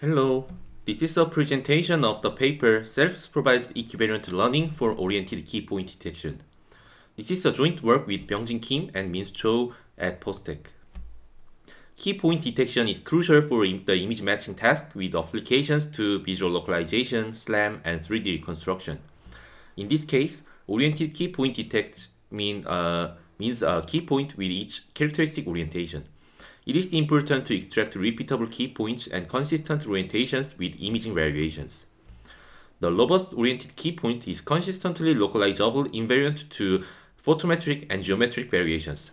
Hello, this is a presentation of the paper Self-Supervised Equivalent Learning for Oriented Key Point Detection. This is a joint work with Byungjin Kim and Min Cho at Postec. Key point detection is crucial for the image matching task with applications to visual localization, SLAM, and 3D reconstruction. In this case, oriented key point detect mean, uh, means a key point with each characteristic orientation. It is important to extract repeatable key points and consistent orientations with imaging variations. The robust-oriented key point is consistently localizable invariant to photometric and geometric variations.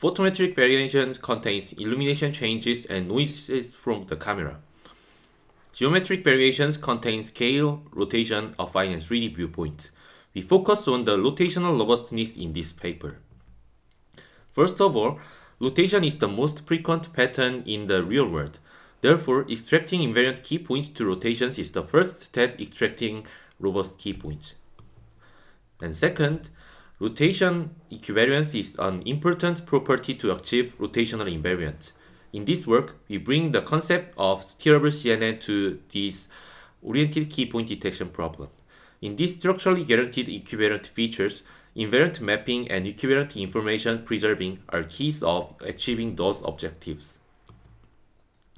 Photometric variations contains illumination changes and noises from the camera. Geometric variations contain scale, rotation, affine, and 3D viewpoint. We focus on the rotational robustness in this paper. First of all, Rotation is the most frequent pattern in the real world. Therefore, extracting invariant key points to rotations is the first step extracting robust key points. And second, rotation equivariance is an important property to achieve rotational invariant. In this work, we bring the concept of steerable CNN to this oriented key point detection problem. In these structurally guaranteed equivalent features, Invariant mapping and equivalent information preserving are keys of achieving those objectives.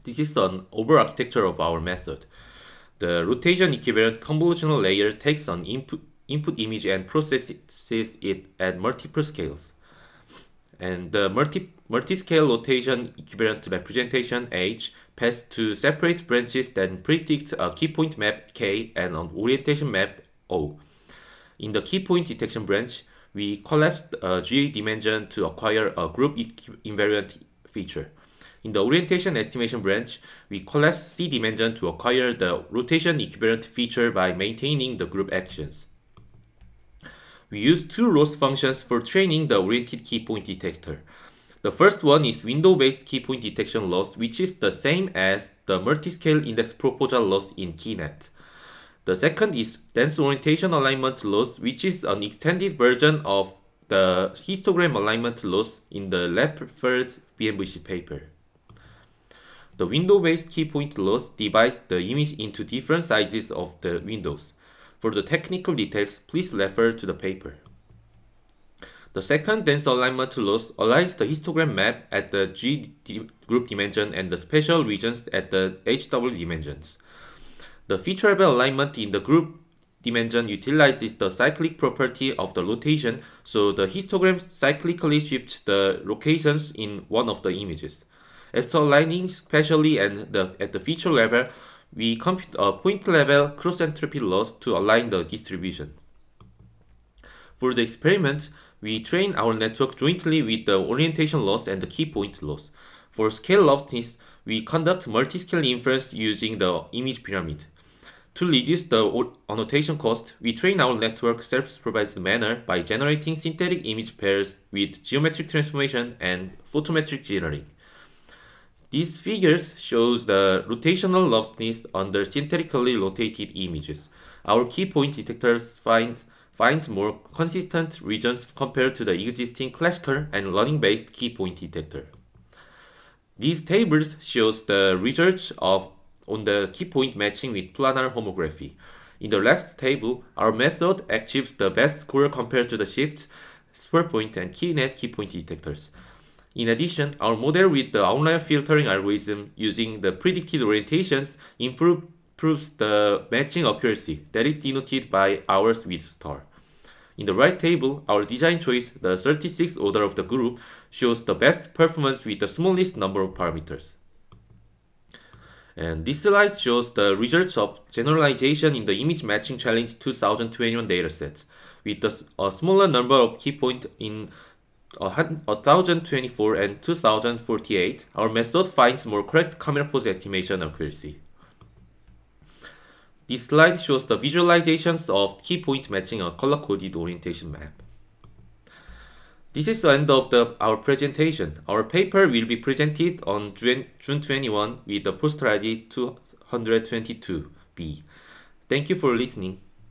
This is an over-architecture of our method. The rotation equivalent convolutional layer takes an input, input image and processes it at multiple scales. And the multi, multi-scale rotation equivalent representation H passed to separate branches that predict a key point map K and an orientation map O. In the key point detection branch, we collapsed a GA dimension to acquire a group invariant feature. In the orientation estimation branch, we collapse C dimension to acquire the rotation equivalent feature by maintaining the group actions. We use two ROS functions for training the oriented key point detector. The first one is window-based key point detection loss, which is the same as the multiscale index proposal loss in KeyNet. The second is dense orientation alignment loss, which is an extended version of the histogram alignment loss in the referred BMVC paper. The window-based keypoint loss divides the image into different sizes of the windows. For the technical details, please refer to the paper. The second dense alignment loss aligns the histogram map at the G group dimension and the spatial regions at the HW dimensions. The featurable alignment in the group dimension utilizes the cyclic property of the rotation, so the histogram cyclically shifts the locations in one of the images. After aligning spatially and the, at the feature level, we compute a point level cross entropy loss to align the distribution. For the experiment, we train our network jointly with the orientation loss and the key point loss. For scale lossness, we conduct multi-scale inference using the image pyramid. To reduce the annotation cost, we train our network self-supervised manner by generating synthetic image pairs with geometric transformation and photometric generating. These figures shows the rotational robustness under synthetically rotated images. Our key point detectors find, finds more consistent regions compared to the existing classical and learning-based key point detector. These tables shows the results of on the key point matching with planar homography. In the left table, our method achieves the best score compared to the shift, square point, and KeyNet key point detectors. In addition, our model with the online filtering algorithm using the predicted orientations improve, improves the matching accuracy that is denoted by our with star. In the right table, our design choice, the 36th order of the group, shows the best performance with the smallest number of parameters. And this slide shows the results of generalization in the Image Matching Challenge 2021 dataset, with a, a smaller number of key points in 1024 and 2048, our method finds more correct camera pose estimation accuracy. This slide shows the visualizations of key point matching a color-coded orientation map. This is the end of the, our presentation. Our paper will be presented on June, June 21 with the poster ID 222B. Thank you for listening.